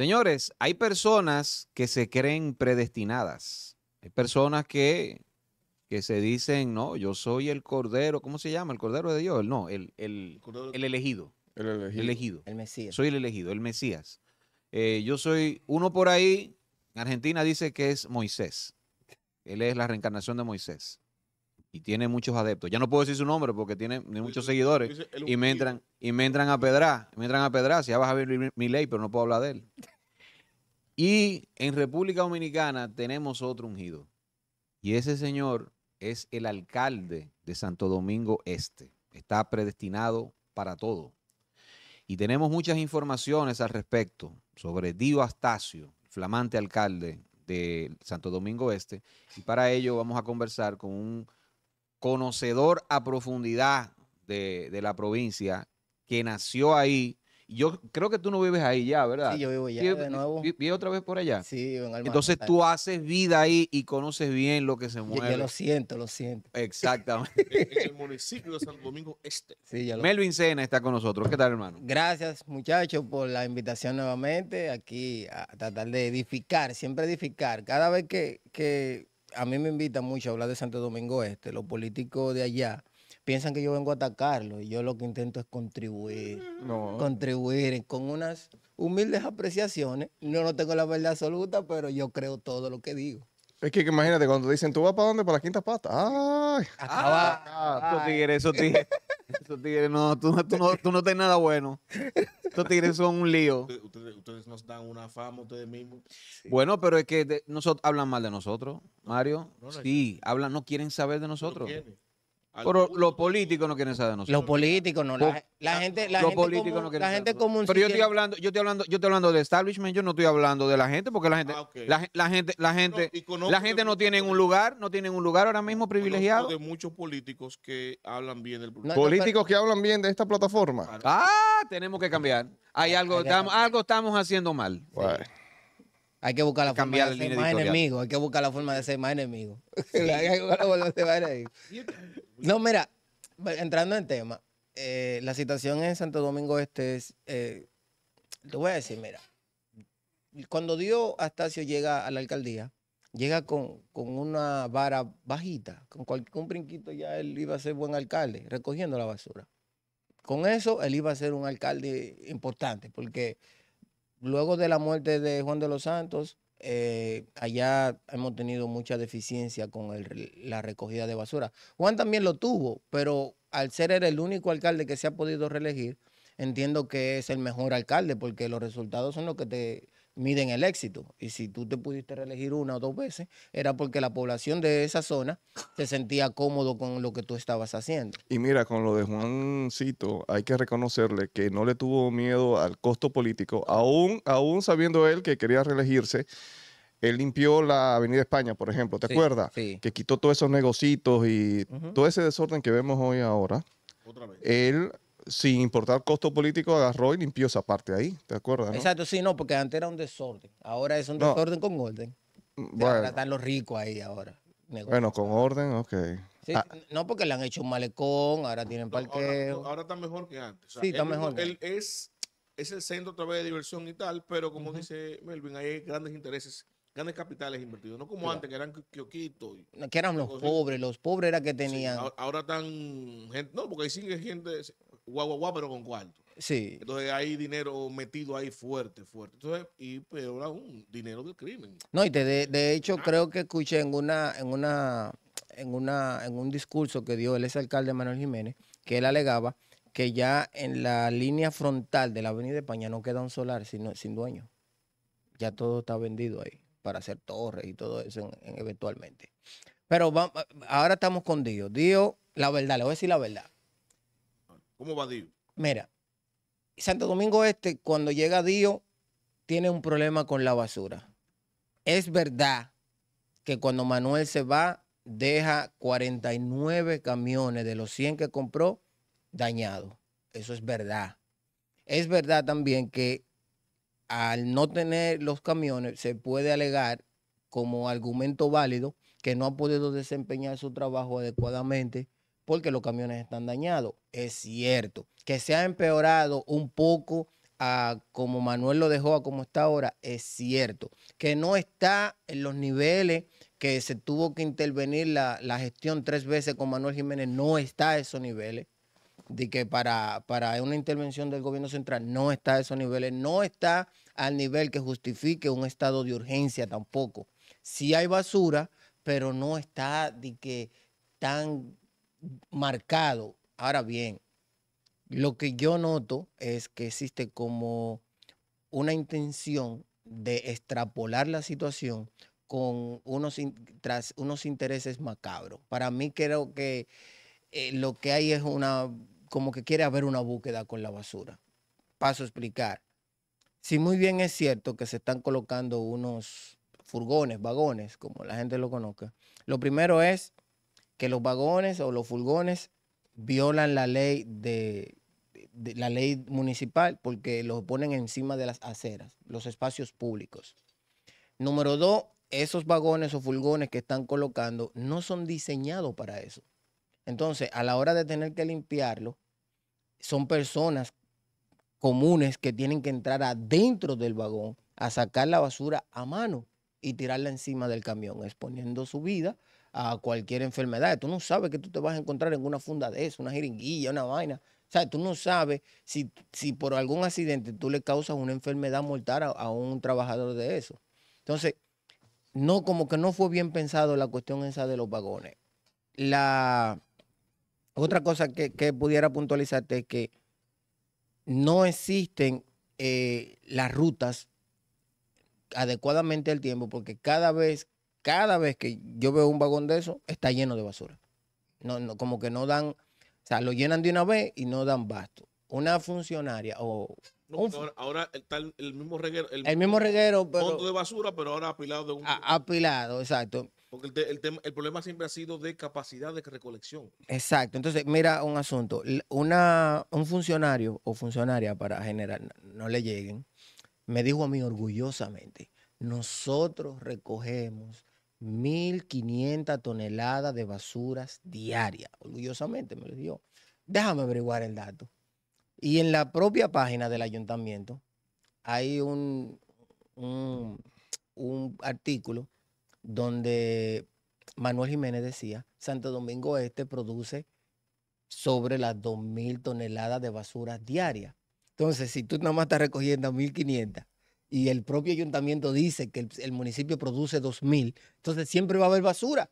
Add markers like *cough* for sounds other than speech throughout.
Señores, hay personas que se creen predestinadas. Hay personas que, que se dicen, no, yo soy el cordero, ¿cómo se llama? El cordero de Dios. No, el, el, elegido. El elegido. El Mesías. Soy el elegido, el Mesías. Eh, yo soy uno por ahí. En Argentina dice que es Moisés. Él es la reencarnación de Moisés. Y tiene muchos adeptos. Ya no puedo decir su nombre porque tiene, muchos seguidores. Y me entran, y me entran a pedrar. Me entran a pedrar. Si ya vas a ver mi ley, pero no puedo hablar de él. Y en República Dominicana tenemos otro ungido. Y ese señor es el alcalde de Santo Domingo Este. Está predestinado para todo. Y tenemos muchas informaciones al respecto sobre Dio Astacio, flamante alcalde de Santo Domingo Este. Y para ello vamos a conversar con un conocedor a profundidad de, de la provincia que nació ahí, yo creo que tú no vives ahí ya, ¿verdad? Sí, yo vivo ya de nuevo. ¿Vives otra vez por allá? Sí, en Alma, Entonces tú haces vida ahí y conoces bien lo que se mueve. lo siento, lo siento. Exactamente. *laughs* en el municipio de Santo Domingo Este. Sí, ya lo... Melvin Sena está con nosotros. ¿Qué tal, hermano? Gracias, muchachos, por la invitación nuevamente aquí a tratar de edificar, siempre edificar. Cada vez que, que a mí me invita mucho a hablar de Santo Domingo Este, los políticos de allá piensan que yo vengo a atacarlo y yo lo que intento es contribuir. No. Contribuir con unas humildes apreciaciones. No, no tengo la verdad absoluta, pero yo creo todo lo que digo. Es que, imagínate, cuando dicen, ¿tú vas para dónde? Para la quinta pata. ¡Ay! Acaba. Ah, esos tigres, tigres. no, tú, no, tú no tenés nada bueno. Estos tigres son un lío. Ustedes, nos dan una fama ustedes mismos. Bueno, pero es que nosotros hablan mal de nosotros, Mario. sí, hablan, no quieren saber de nosotros. Pero los políticos no quieren saber de nosotros. Los políticos no. La, gente, la la gente Pero yo estoy hablando, yo estoy hablando, yo estoy hablando de establishment. Yo no estoy hablando de la gente, porque la gente, ah, la, gente, la gente, no, la gente no tiene un lugar, no tienen un lugar ahora mismo privilegiado. De muchos políticos que hablan bien políticos que hablan bien de esta plataforma. Ah, tenemos que cambiar. Hay algo, algo estamos haciendo mal. Hay que buscar la forma de ser más enemigo. Hay que buscar la forma de ser más enemigo. *laughs* no, mira, entrando en tema, eh, la situación en Santo Domingo Este es. Eh, te voy a decir, mira. Cuando Dios Astacio llega a la alcaldía, llega con, con una vara bajita, con un brinquito ya él iba a ser buen alcalde, recogiendo la basura. Con eso él iba a ser un alcalde importante, porque luego de la muerte de Juan de los Santos, eh, allá hemos tenido mucha deficiencia con el, la recogida de basura. Juan también lo tuvo, pero al ser el único alcalde que se ha podido reelegir, entiendo que es el mejor alcalde porque los resultados son los que te miden el éxito. Y si tú te pudiste reelegir una o dos veces, era porque la población de esa zona se sentía cómodo con lo que tú estabas haciendo. Y mira, con lo de Juancito, hay que reconocerle que no le tuvo miedo al costo político, aún, aún sabiendo él que quería reelegirse. Él limpió la Avenida España, por ejemplo, ¿te acuerdas? Que quitó todos esos negocitos y todo ese desorden que vemos hoy ahora sin importar costo político, agarró y limpió esa parte ahí, ¿te acuerdas? No? Exacto, sí, no, porque antes era un desorden. Ahora es un desorden con orden. Mm, bueno. Tratar los ricos ahí ahora. Bueno, con orden, ok. Ah. No, porque le han hecho un malecón, ahora tienen parqueo. Ahora, está mejor que antes. sí, está mejor. es, es el centro otra vez de diversión y tal, pero como dice Melvin, hay grandes intereses grandes capitales invertidos, no como antes que eran Kioquito. Que eran los pobres, los pobres era que tenían. ahora, ahora, están gente, no, porque ahí sigue gente, guau, guau, pero con cuarto. Sí. Entonces hay dinero metido ahí fuerte, fuerte. Entonces, y peor pues, aún, dinero del crimen. No, y de, hecho ah. creo que escuché en una, en una, en una, en un discurso que dio el ex alcalde Manuel Jiménez, que él alegaba que ya en la línea frontal de la Avenida de España no queda un solar sin dueño. Ya todo está vendido ahí para hacer torres y todo eso eventualmente. Pero ahora estamos con Dios. Dios, la verdad, le voy a decir la verdad. ¿Cómo va Dio? Mira, Santo Domingo Este, cuando llega Dio, tiene un problema con la basura. Es verdad que cuando Manuel se va, deja 49 camiones de los 100 que compró dañados. Eso es verdad. Es verdad también que al no tener los camiones, se puede alegar como argumento válido que no ha podido desempeñar su trabajo adecuadamente porque los camiones están dañados. Es cierto. Que se ha empeorado un poco a ah, como Manuel lo dejó a como está ahora, es cierto. Que no está en los niveles que se tuvo que intervenir la, gestión tres veces con Manuel Jiménez, no está a esos niveles. De que para, para una intervención del gobierno central no está a esos niveles, no está al nivel que justifique un estado de urgencia tampoco. Sí hay basura, pero no está de que tan marcado. Ahora bien, lo que yo noto es que existe como una intención de extrapolar la situación con unos, tras unos intereses macabros. Para mí creo que eh, lo que hay es una, como que quiere haber una búsqueda con la basura. Paso a explicar. Si muy bien es cierto que se están colocando unos furgones, vagones, como la gente lo conozca, lo primero es que los vagones o los furgones violan la ley de, la ley municipal porque los ponen encima de las aceras, los espacios públicos. Número dos, esos vagones o furgones que están colocando no son diseñados para eso. Entonces, a la hora de tener que limpiarlo, son personas comunes que tienen que entrar adentro del vagón a sacar la basura a mano y tirarla encima del camión, exponiendo su vida a cualquier enfermedad. Tú no sabes que tú te vas a encontrar en una funda de eso, una jeringuilla, una vaina. O sea, tú no sabes si, por algún accidente tú le causas una enfermedad mortal a, un trabajador de eso. Entonces, no, como que no fue bien pensado la cuestión esa de los vagones. La otra cosa que, pudiera puntualizarte es que no existen eh, las rutas adecuadamente al tiempo, porque cada vez cada vez que yo veo un vagón de eso, está lleno de basura. No, no, como que no dan, o sea, lo llenan de una vez y no dan basto. Una funcionaria o... ahora, está el, mismo reguero. El, mismo reguero, pero... Fondo de basura, pero ahora apilado de un... apilado, exacto. Porque el, problema siempre ha sido de capacidad de recolección. Exacto. Entonces, mira un asunto. Una, un funcionario o funcionaria, para general, no le lleguen, me dijo a mí orgullosamente, nosotros recogemos 1.500 toneladas de basuras diarias. Orgullosamente me lo dio. Déjame averiguar el dato. Y en la propia página del ayuntamiento hay un, un, artículo donde Manuel Jiménez decía, Santo Domingo Este produce sobre las 2.000 toneladas de basuras diarias. Entonces, si tú nada más estás recogiendo 1.500 y el propio ayuntamiento dice que el, municipio produce 2.000, entonces siempre va a haber basura,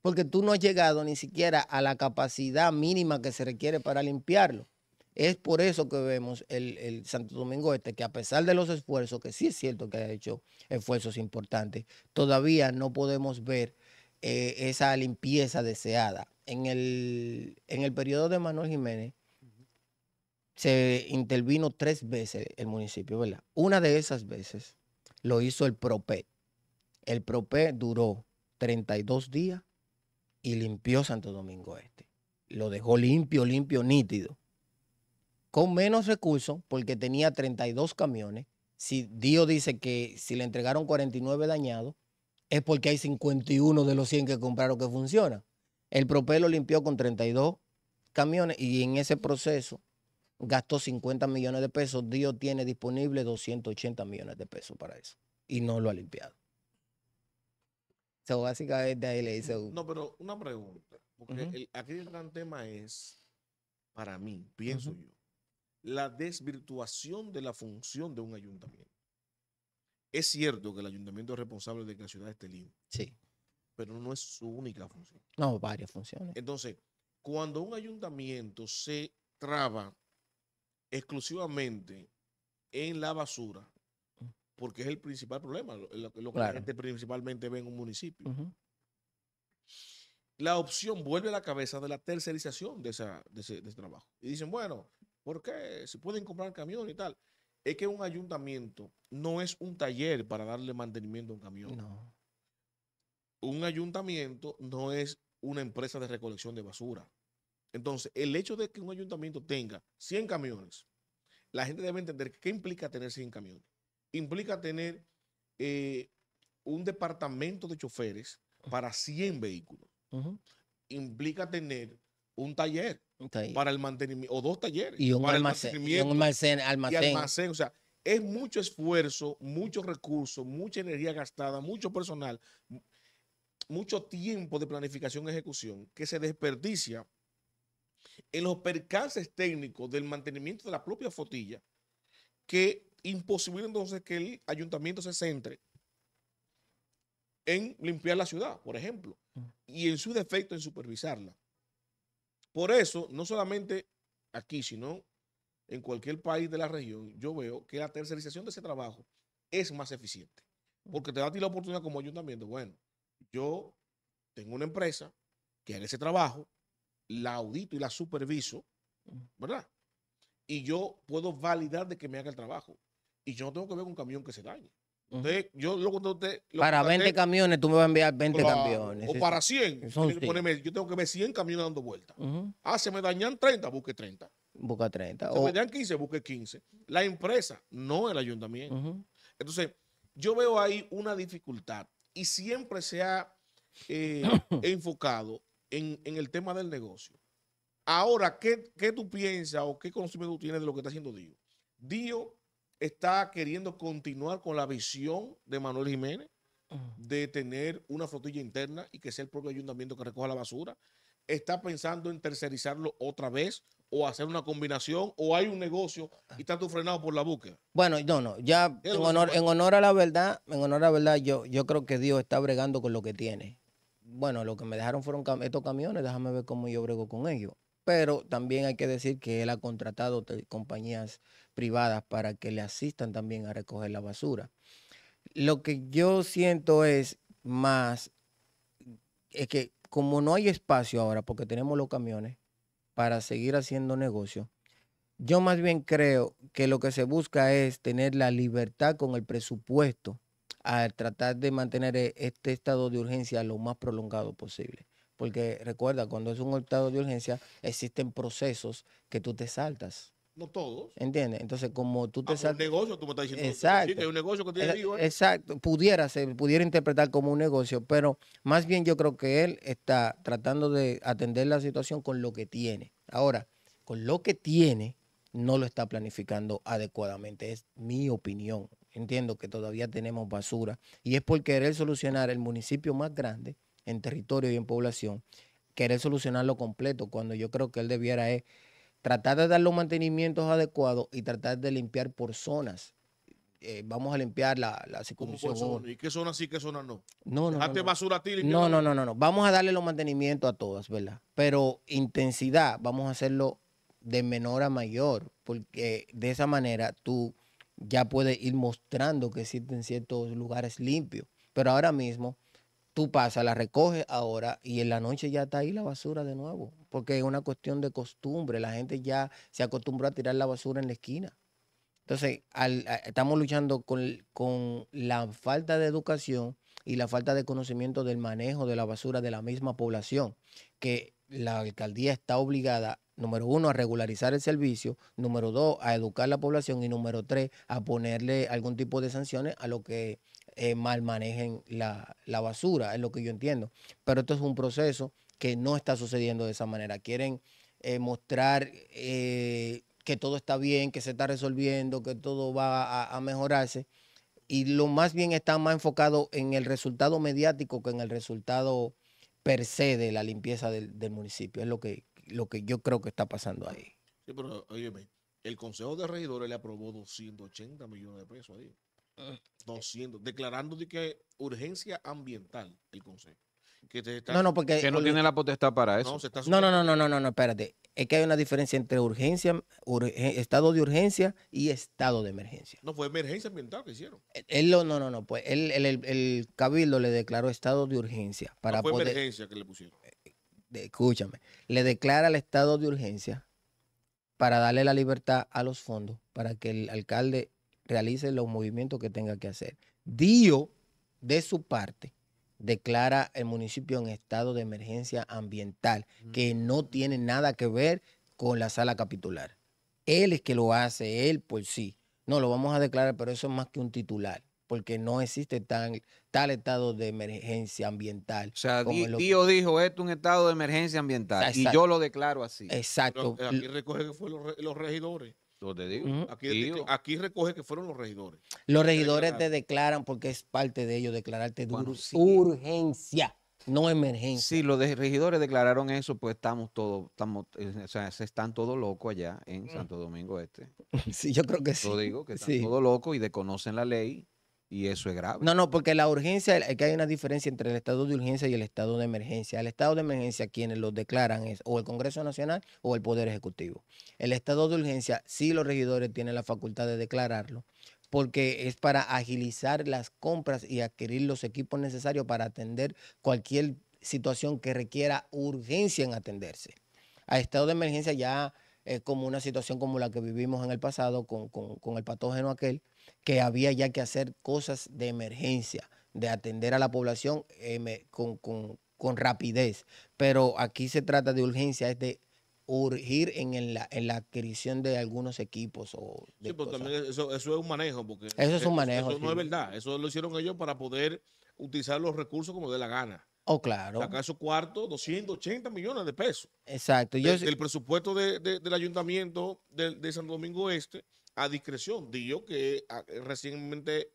porque tú no has llegado ni siquiera a la capacidad mínima que se requiere para limpiarlo. Es por eso que vemos el, Santo Domingo Este, que a pesar de los esfuerzos, que sí es cierto que ha hecho esfuerzos importantes, todavía no podemos ver eh, esa limpieza deseada. En el, en el periodo de Manuel Jiménez, se intervino tres veces el municipio, ¿verdad? Una de esas veces lo hizo el PROPE. El PROPE duró 32 días y limpió Santo Domingo Este. Lo dejó limpio, limpio, nítido. Con menos recursos, porque tenía 32 camiones. Si Dios dice que si le entregaron 49 dañados, es porque hay 51 de los 100 que compraron que funcionan. El PROPE lo limpió con 32 camiones y en ese proceso gastó 50 millones de pesos, Dios tiene disponible 280 millones de pesos para eso y no lo ha limpiado. So, básicamente ahí le dice. No, pero una pregunta, porque aquí el gran tema es, para mí, pienso yo, la desvirtuación de la función de un ayuntamiento. Es cierto que el ayuntamiento es responsable de que la ciudad esté limpia. Sí. Pero no es su única función. No, varias funciones. Entonces, cuando un ayuntamiento se traba exclusivamente en la basura, porque es el principal problema, lo, que la gente principalmente ve en un municipio. La opción vuelve a la cabeza de la tercerización de, ese, trabajo. Y dicen, bueno, ¿por qué? Se pueden comprar camiones y tal. Es que un ayuntamiento no es un taller para darle mantenimiento a un camión. Un ayuntamiento no es una empresa de recolección de basura. Entonces, el hecho de que un ayuntamiento tenga 100 camiones, la gente debe entender qué implica tener 100 camiones. Implica tener eh, un departamento de choferes para 100 vehículos. Implica tener un taller, para el mantenimiento, o dos talleres. Y un, almacén, el un almacén, almacén. O sea, es mucho esfuerzo, muchos recursos, mucha energía gastada, mucho personal, mucho tiempo de planificación y ejecución que se desperdicia en los percances técnicos del mantenimiento de la propia fotilla que imposibilita entonces que el ayuntamiento se centre en limpiar la ciudad, por ejemplo, mm. y en su defecto en supervisarla. Por eso, no solamente aquí, sino en cualquier país de la región, yo veo que la tercerización de ese trabajo es más eficiente, mm. porque te da a ti la oportunidad como ayuntamiento, bueno, yo tengo una empresa que hace ese trabajo, la audito y la superviso, ¿verdad? Y yo puedo validar de que me haga el trabajo. Y yo no tengo que ver con un camión que se dañe. para 20 camiones, tú me vas a enviar 20 camiones. O para 100. yo, tengo que ver 100 camiones dando vueltas. Ah, se me dañan 30, busque 30. Busca 30. Se o... me dañan 15, busque 15. La empresa, no el ayuntamiento. Entonces, yo veo ahí una dificultad y siempre se ha eh, *coughs* enfocado en, el tema del negocio. Ahora, ¿qué, ¿qué, tú piensas o qué conocimiento tú tienes de lo que está haciendo Dio? Dio está queriendo continuar con la visión de Manuel Jiménez de tener una flotilla interna y que sea el propio ayuntamiento que recoja la basura. ¿Está pensando en tercerizarlo otra vez o hacer una combinación o hay un negocio y está tú frenado por la búsqueda? Bueno, no, no, ya en honor, en a la verdad, en honor la verdad, yo, yo creo que Dios está bregando con lo que tiene bueno, lo que me dejaron fueron estos camiones, déjame ver cómo yo brego con ellos. Pero también hay que decir que él ha contratado compañías privadas para que le asistan también a recoger la basura. Lo que yo siento es más, es que como no hay espacio ahora, porque tenemos los camiones, para seguir haciendo negocio, yo más bien creo que lo que se busca es tener la libertad con el presupuesto a tratar de mantener e, este estado de urgencia lo más prolongado posible. Porque recuerda, cuando es un estado de urgencia, existen procesos que tú te saltas. No todos. ¿Entiendes? Entonces, como tú te saltas. Ah, un negocio, tú me diciendo. Exacto. es un negocio que tiene exacto. Pudiera, se pudiera interpretar como un negocio, pero más bien yo creo que él está tratando de atender la situación con lo que tiene. Ahora, con lo que tiene, no lo está planificando adecuadamente. Es mi opinión entiendo que todavía tenemos basura y es por querer solucionar el municipio más grande en territorio y en población, querer solucionarlo completo cuando yo creo que él debiera es eh, tratar de dar los mantenimientos adecuados y tratar de limpiar por zonas. Eh, vamos a limpiar la, la ¿Y qué zona sí, qué zona no? No, no. no, basura no. No, no, no, no, no. Vamos a darle los mantenimientos a todas, ¿verdad? Pero intensidad, vamos a hacerlo de menor a mayor, porque de esa manera tú ya puede ir mostrando que existen ciertos lugares limpios. Pero ahora mismo tú pasas, la recoges ahora y en la noche ya está ahí la basura de nuevo, porque es una cuestión de costumbre. La gente ya se acostumbró a tirar la basura en la esquina. Entonces, estamos luchando con, con la falta de educación y la falta de conocimiento del manejo de la basura de la misma población, que la alcaldía está obligada, número uno, a regularizar el servicio, número dos, a educar a la población y número tres, a ponerle algún tipo de sanciones a lo que eh, mal manejen la, basura, es lo que yo entiendo. Pero esto es un proceso que no está sucediendo de esa manera. Quieren eh, mostrar eh, que todo está bien, que se está resolviendo, que todo va a, a, mejorarse. Y lo más bien está más enfocado en el resultado mediático que en el resultado Percede la limpieza del, municipio. Es lo que, lo que yo creo que está pasando ahí. Sí, pero oye el Consejo de Regidores le aprobó 280 millones de pesos ahí. 200, ah. declarando de que urgencia ambiental el Consejo que No, no, porque... no tiene la potestad para eso. No, no, no, no, no, no, no, espérate. Es que hay una diferencia entre urgencia, estado de urgencia y estado de emergencia. No, fue emergencia ambiental que hicieron. Eh, él no, no, no, pues el, cabildo le declaró estado de urgencia para no fue emergencia que le pusieron. Eh, escúchame, le declara el estado de urgencia para darle la libertad a los fondos para que el alcalde realice los movimientos que tenga que hacer. Dio de su parte declara el municipio en estado de emergencia ambiental, que mm. no tiene nada que ver con la sala capitular. Él es que lo hace, él por pues sí. No, lo vamos a declarar, pero eso es más que un titular, porque no existe tal estado de emergencia ambiental. O sea, dijo, esto es un estado de emergencia ambiental y yo lo declaro así. Exacto. aquí recoge que fue los regidores digo, este, aquí, recoge que fueron los regidores. Los regidores te declaran porque es parte de ellos declararte de urgencia, no emergencia. Sí, los regidores declararon eso, pues estamos todos, estamos, eh, o sea, se están todos locos allá en mm. Santo Domingo Este. *laughs* sí, yo creo que sí. Lo digo, que están todos locos y desconocen la ley y eso es grave. No, no, porque la urgencia, es que hay una diferencia entre el estado de urgencia y el estado de emergencia. El estado de emergencia quienes lo declaran es o el Congreso Nacional o el Poder Ejecutivo. El estado de urgencia sí los regidores tienen la facultad de declararlo porque es para agilizar las compras y adquirir los equipos necesarios para atender cualquier situación que requiera urgencia en atenderse. A estado de emergencia ya es como una situación como la que vivimos en el pasado con, con el patógeno aquel que había ya que hacer cosas de emergencia, de atender a la población em, con, rapidez. Pero aquí se trata de urgencia, es de urgir en, la, en adquisición de algunos equipos. O sí, pero también eso, es un manejo. Porque eso es un e, manejo. Eso no es verdad. Eso lo hicieron ellos para poder utilizar los recursos como de la gana. Oh, claro. Acá su cuarto 280 millones de pesos. Exacto. Yo, presupuesto del ayuntamiento de, San Domingo Este a discreción. Digo que ah, recientemente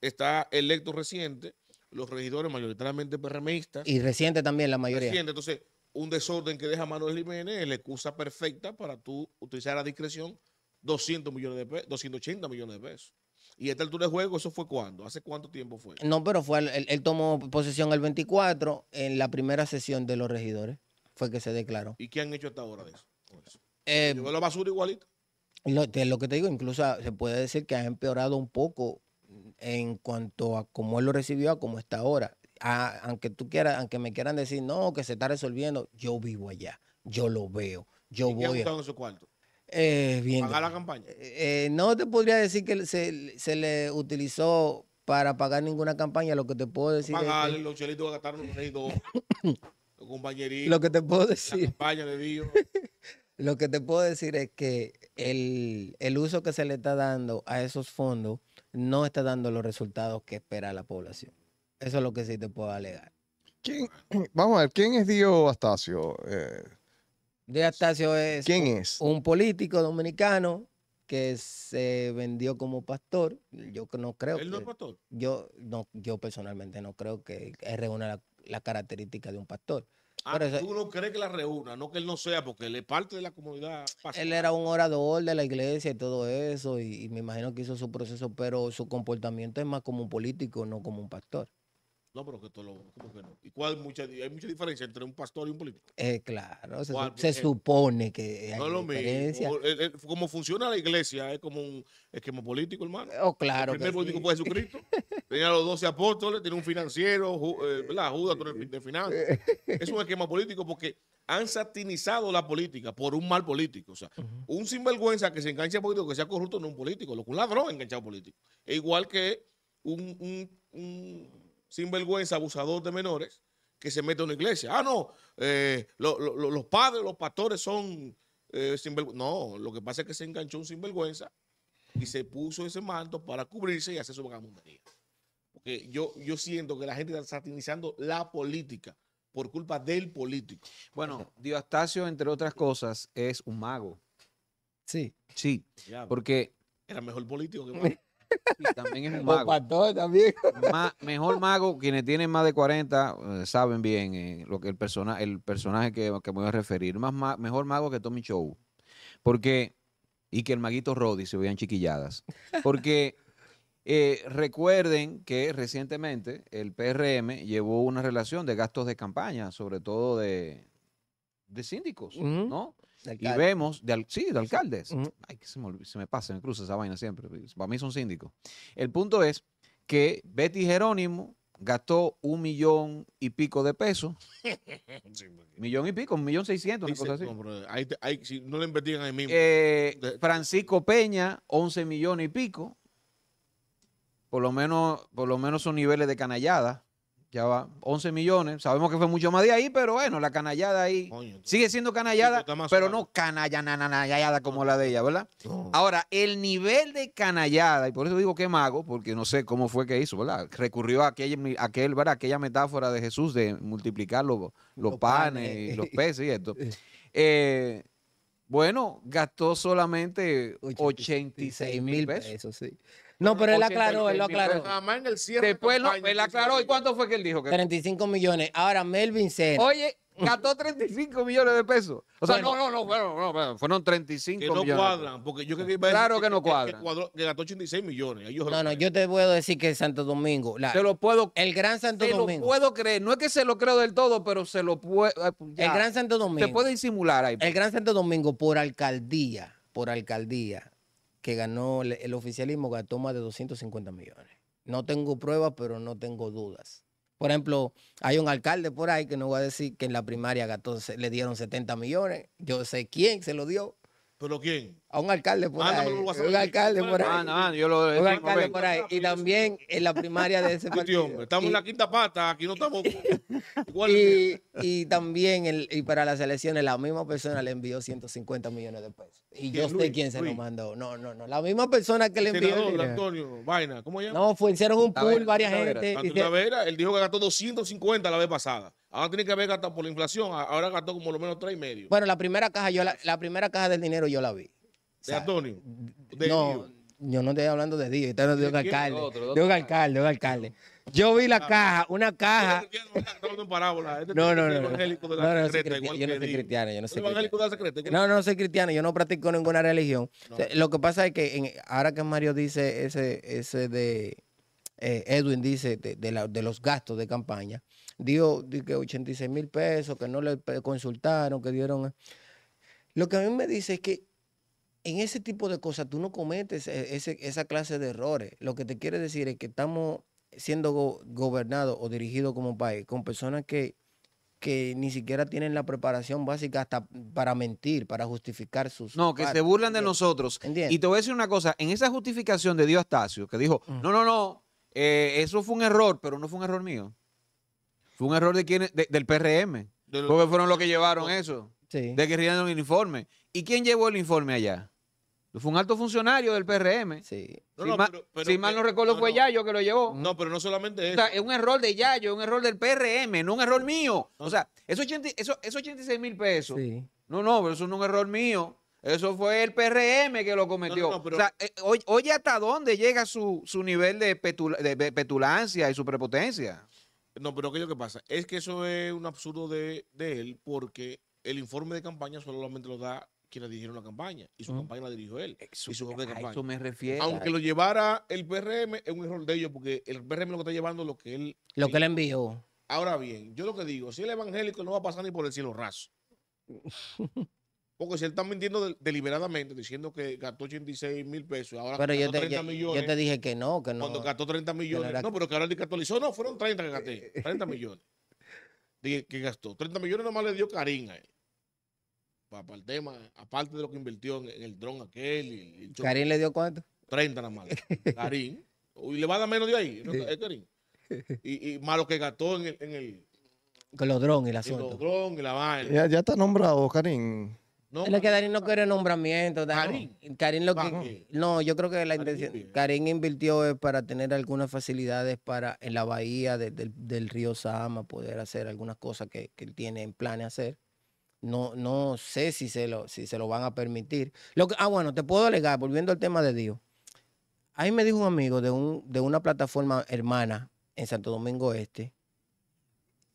está electo reciente, los regidores mayoritariamente PRMistas. Y reciente también la mayoría. Reciente, entonces, un desorden que deja Manuel Jiménez es la excusa perfecta para tú utilizar a discreción 200 millones de pesos, 280 millones de pesos. Y esta altura de juego, ¿eso fue cuándo? ¿Hace cuánto tiempo fue? No, pero fue, él, tomó posesión el 24 en la primera sesión de los regidores. Fue que se declaró. ¿Y qué han hecho hasta ahora de eso? Eh, la basura igualito. Lo, que te digo, incluso ah, se puede decir que ha empeorado un poco en cuanto a cómo él lo recibió, a cómo está ahora. Ah, aunque tú quieras, aunque me quieran decir, no, que se está resolviendo, yo vivo allá, yo lo veo, yo voy. ¿Qué en su cuarto? Eh, bien, ¿Pagar la campaña? Eh, eh, no te podría decir que se, se le utilizó para pagar ninguna campaña, lo que te puedo decir. es que... los chelitos que gastaron *coughs* los compañeritos. lo que te puedo decir. La campaña de Dios. *laughs* Lo que te puedo decir es que el, uso que se le está dando a esos fondos no está dando los resultados que espera la población. Eso es lo que sí te puedo alegar. *clears throat* vamos a ver, ¿quién es Dio Astacio? Eh, Dio Astacio es, ¿quién es? Un, político dominicano que se vendió como pastor. Yo no creo. ¿Él no pastor? Yo, no, yo personalmente no creo que reúna las la característica de un pastor. Ah, tú no crees que la reúna, no que él no sea, porque él es parte de la comunidad. Él era un orador de la iglesia y todo eso, y, me imagino que hizo su proceso, pero su comportamiento es más como un político, no como un pastor. No, pero que todo lo. que no? ¿Y cuál hay mucha diferencia entre un pastor y un político? Eh, claro, se, eh, supone que. Hay no lo mismo. Eh, como, funciona la iglesia, es como un esquema político, hermano. Oh, claro. El primer pues, político fue Jesucristo. *laughs* tenía los doce apóstoles, tiene un financiero, la ¿verdad? Judas de finanzas. Es un esquema político porque han satinizado la política por un mal político. O sea, un sinvergüenza que se enganche a político, que sea corrupto, no un político, lo que un ladrón enganchado político. igual que un sinvergüenza, abusador de menores, que se mete a una iglesia. Ah, no, eh, los padres, los pastores son eh, sinvergüenza. No, lo que pasa es que se enganchó un sinvergüenza y se puso ese manto para cubrirse y hacer su vagabundería. Porque yo, yo siento que la gente está satinizando la política por culpa del político. Bueno, Diostasio, entre otras cosas, es un mago. Sí. Sí. porque. Era mejor político que mago. Y también es un *laughs* mago. mejor mago, quienes tienen más de 40 eh, saben bien eh, lo que el, persona, el personaje que, me voy a referir. Más, mejor mago que Tommy Show. Porque, y que el maguito Roddy se vean chiquilladas. Porque eh, recuerden que recientemente el PRM llevó una relación de gastos de campaña, sobre todo de, de síndicos, ¿no? Y vemos, de sí, de alcaldes. Ay, que se me, se me pasa, me cruza esa vaina siempre. Pues, para mí son síndicos. El punto es que Betty Jerónimo gastó un millón y pico de pesos. *laughs* millón y pico, un millón seiscientos, una cosa así. le investigan ahí mismo. Eh, Francisco Peña, once millones y pico. Por lo menos, por lo menos son niveles de canallada. Ya va, 11 millones. Sabemos que fue mucho más de ahí, pero bueno, la canallada ahí sigue siendo canallada, pero no canallada como la de ella, ¿verdad? Ahora, el nivel de canallada, y por eso digo que mago, porque no sé cómo fue que hizo, ¿verdad? Recurrió a aquel, aquel ¿verdad? aquella metáfora de Jesús de multiplicar los, panes, y los peces y esto. *laughs* Eh, bueno, gastó solamente 86 mil pesos. pesos sí. No, pero él aclaró, él lo aclaró. Jamás en el cierre Después él aclaró. ¿Y cuánto fue que él dijo? Que 35 millones. Ahora, Melvin Cera. Oye, gastó 35 millones de pesos. O sea, no, no, no, no, fueron 35 millones. que no cuadran, porque yo creo que iba a Claro que, no cuadran. Que, cuadró, gastó 86 millones. no, no, yo te puedo decir que Santo Domingo. La, se lo puedo El Gran Santo se Domingo. lo puedo creer. No es que se lo creo del todo, pero se lo puedo. Eh, el Gran Santo Domingo. Te puede disimular ahí. Pues. El Gran Santo Domingo por alcaldía, por alcaldía, que ganó el oficialismo, gastó más de 250 millones. No tengo pruebas, pero no tengo dudas. Por ejemplo, hay un alcalde por ahí que nos va a decir que en la primaria le dieron 70 millones. Yo sé quién se lo dio, ¿Pero quién? A un alcalde por ahí. un alcalde por ahí. Y también en la primaria de ese *laughs* este partido. estamos en la quinta pata, aquí no estamos. *laughs* y, también el, y para las elecciones, la misma persona le envió 150 millones de pesos. Y yo sé quién se lo mandó. No, no, no. La misma persona que le envió. Antonio, No, fue, hicieron un pool, varias gente. Vera, él dijo que gastó 250 la vez pasada. Ahora tiene que haber gastado por la inflación. Ahora gastó como lo menos tres y medio. Bueno, la primera caja, yo la, la primera caja del dinero yo la vi. ¿De Antonio? no, yo no estoy hablando de Dios, estoy hablando de un alcalde. de un alcalde, de alcalde. Yo vi la ah, caja, una caja. Este no, no, no. No, no, yo no soy cristiano. Yo no soy cristiano. No, no soy cristiano. Yo no practico ninguna religión. lo que pasa es que ahora que Mario dice ese, ese de eh, Edwin dice de los gastos de campaña, dio que 86 mil pesos, que no le consultaron, que dieron. Eh. Lo que a mí me dice es que en ese tipo de cosas tú no cometes eh, esa clase de errores. Lo que te quiere decir es que estamos siendo gobernado gobernados o dirigidos como país con personas que, ni siquiera tienen la preparación básica hasta para mentir, para justificar sus... No, que se burlan de nosotros. Y te voy a decir una cosa, en esa justificación de Dios Astacio, que dijo, mm. no, no, no, eh, eso fue un error, pero no fue un error mío. Fue un error de quién, del PRM. porque fueron los que llevaron eso. De que rieron el informe. ¿Y quién llevó el informe allá? Fue un alto funcionario del PRM. Sí. si, mal, no eh, recuerdo, fue Yayo que lo llevó. No, pero no solamente eso. es un error de Yayo, es un error del PRM, no un error mío. O sea, esos, 80, 86 mil pesos. No, no, pero eso no es un error mío. Eso fue el PRM que lo cometió. O sea, eh, oye, hasta dónde llega su, nivel de, de petulancia y su prepotencia. No, pero aquello que pasa? Es que eso es un absurdo de, él porque el informe de campaña solamente lo da quien dirigieron la campaña y su campaña la dirigió él. Eh, eso, me refiero. Aunque lo llevara el PRM, es un error de ellos porque el PRM lo que está llevando lo que él. Lo que él envió. Ahora bien, yo lo que digo, si el evangélico no va a pasar ni por el cielo raso. *laughs* Porque si él está mintiendo deliberadamente, diciendo que gastó 86 mil pesos, ahora gastó yo te, 30 millones. Yo te dije que no, que no. Cuando gastó 30 millones. No, pero que ahora le actualizó. No, fueron 30 que gasté. 30 *laughs* millones. Dije que gastó. 30 millones nomás le dio Karim a él. Para, el tema, aparte de lo que invirtió en, el dron aquel. Y, y ¿Karim le dio cuánto? 30 nada más. *laughs* Karim. Y le va a dar menos de ahí. Es Karim. Y, y, más lo que gastó en el. En el con los drones y la Con los drones y la vaina. Ya, ya está nombrado, Karim. No, es que Darín no quiere nombramiento. Darín. lo que. No, yo creo que la intención. Karim invirtió para tener algunas facilidades para en la bahía del, río Sama poder hacer algunas cosas que, él tiene en de hacer. No, no sé si se, lo, si se lo van a permitir. Lo ah, bueno, te puedo alegar, volviendo al tema de Dios. Ahí me dijo un amigo de, un, de una plataforma hermana en Santo Domingo Este,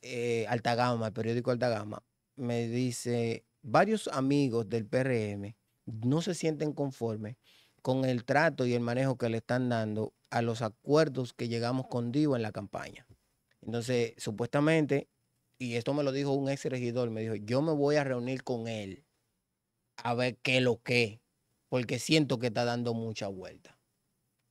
eh, Altagama, el periódico Altagama, me dice varios amigos del PRM no se sienten conformes con el trato y el manejo que le están dando a los acuerdos que llegamos con Divo en la campaña. Entonces, supuestamente, y esto me lo dijo un ex regidor, me dijo, yo me voy a reunir con él a ver qué lo que, porque siento que está dando mucha vuelta.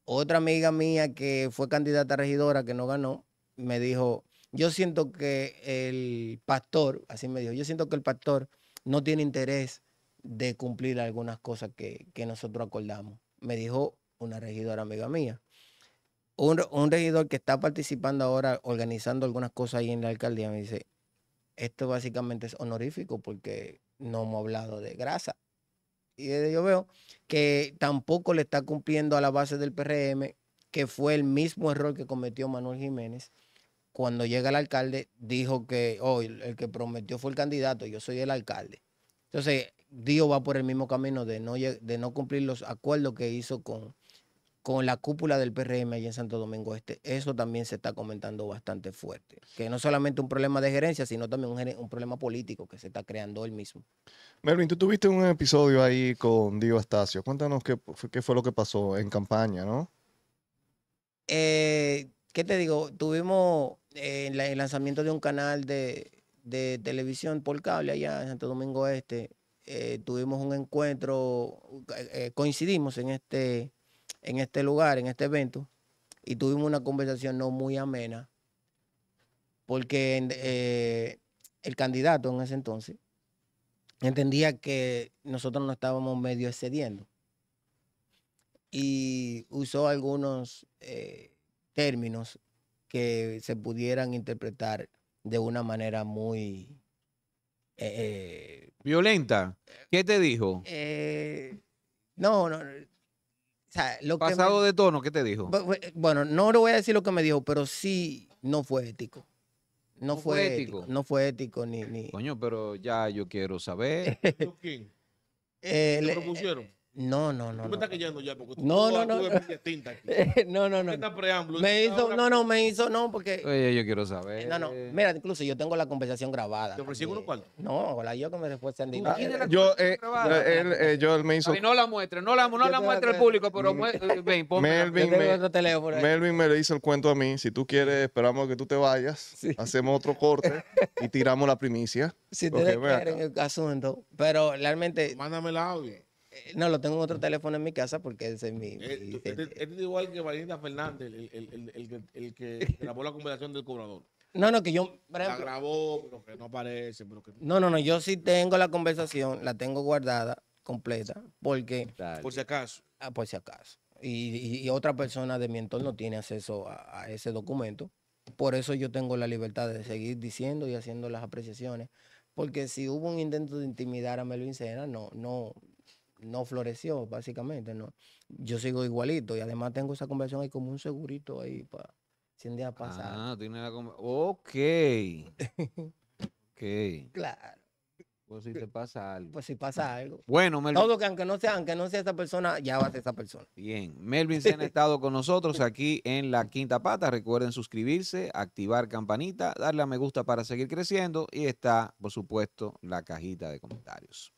Otra amiga mía que fue candidata a regidora, que no ganó, me dijo, yo siento que el pastor, así me dijo, yo siento que el pastor no tiene interés de cumplir algunas cosas que, nosotros acordamos. Me dijo una regidora amiga mía. Un, un, regidor que está participando ahora, organizando algunas cosas ahí en la alcaldía, me dice, esto básicamente es honorífico porque no hemos hablado de grasa. Y yo veo que tampoco le está cumpliendo a la base del PRM, que fue el mismo error que cometió Manuel Jiménez, cuando llega el alcalde, dijo que hoy oh, el que prometió fue el candidato, yo soy el alcalde. Entonces, Dios va por el mismo camino de no, de no cumplir los acuerdos que hizo con, con la cúpula del PRM allí en Santo Domingo Este. Eso también se está comentando bastante fuerte. Que no solamente un problema de gerencia, sino también un, problema político que se está creando él mismo. Melvin, tú tuviste un episodio ahí con Dio Astacio. Cuéntanos qué, qué fue lo que pasó en campaña, ¿no? Eh, ¿qué te digo? Tuvimos eh, el lanzamiento de un canal de, televisión por cable allá en Santo Domingo Este. Eh, tuvimos un encuentro, eh, coincidimos en este, en este lugar, en este evento, y tuvimos una conversación no muy amena, porque el candidato en ese entonces entendía que nosotros no estábamos medio excediendo y usó algunos términos que se pudieran interpretar de una manera muy... Eh, eh, Violenta. ¿Qué te dijo? Eh, no, no. lo Pasado de tono, ¿qué te dijo? Bueno, no le voy a decir lo que me dijo, pero sí no fue ético. No, fue, ético. No fue ético ni, ni... Coño, pero ya yo quiero saber. *laughs* ¿Quién? propusieron? No, no, no. ¿Tú me no, estás ya? Porque tú no, *laughs* eh, no, no. no, no, no. ¿Qué preámbulo? Me hizo, no, no, me hizo, no, porque. Oye, yo quiero saber. No, no. Mira, incluso yo tengo la conversación grabada. ¿Te ofrecí uno cuál? No, hola, yo que me después se Yo, él, eh, yo, él me hizo. no la muestre, no la, muestra muestre al público, pero eh, ven, *laughs* ponme. Melvin, otro teléfono Melvin me le hizo el cuento a mí. Si tú quieres, esperamos que tú te vayas. Hacemos otro corte y tiramos la primicia. Si te quieren el asunto. Pero realmente. Mándame la audio. Eh, no, lo tengo en otro teléfono en mi casa porque ese es mi. Eh, este, este es igual que Valinda Fernández, el, que *laughs* grabó la conversación del cobrador. No, no, que yo. la grabó, pero que no aparece. No, no, no, yo sí tengo la conversación, la tengo guardada completa, porque. Por si acaso. Ah, por si acaso. Y, otra persona de mi entorno tiene acceso a, ese documento. Por eso yo tengo la libertad de seguir diciendo y haciendo las apreciaciones porque si hubo un intento de intimidar a Melvin Sena, no, no, no floreció, básicamente, ¿no? Yo sigo igualito y además tengo esa conversión ahí como un segurito ahí para 100 días pasar. Ah, tiene la conversión. Ok. ok. *laughs* Claro. Pues si te pasa algo. Pues si pasa algo. Bueno, Melvin. Todo que aunque no sea, aunque no sea esa persona, ya va a esa persona. Bien. Melvin se han *laughs* estado con nosotros aquí en La Quinta Pata. Recuerden suscribirse, activar campanita, darle a me gusta para seguir creciendo y está, por supuesto, la cajita de comentarios.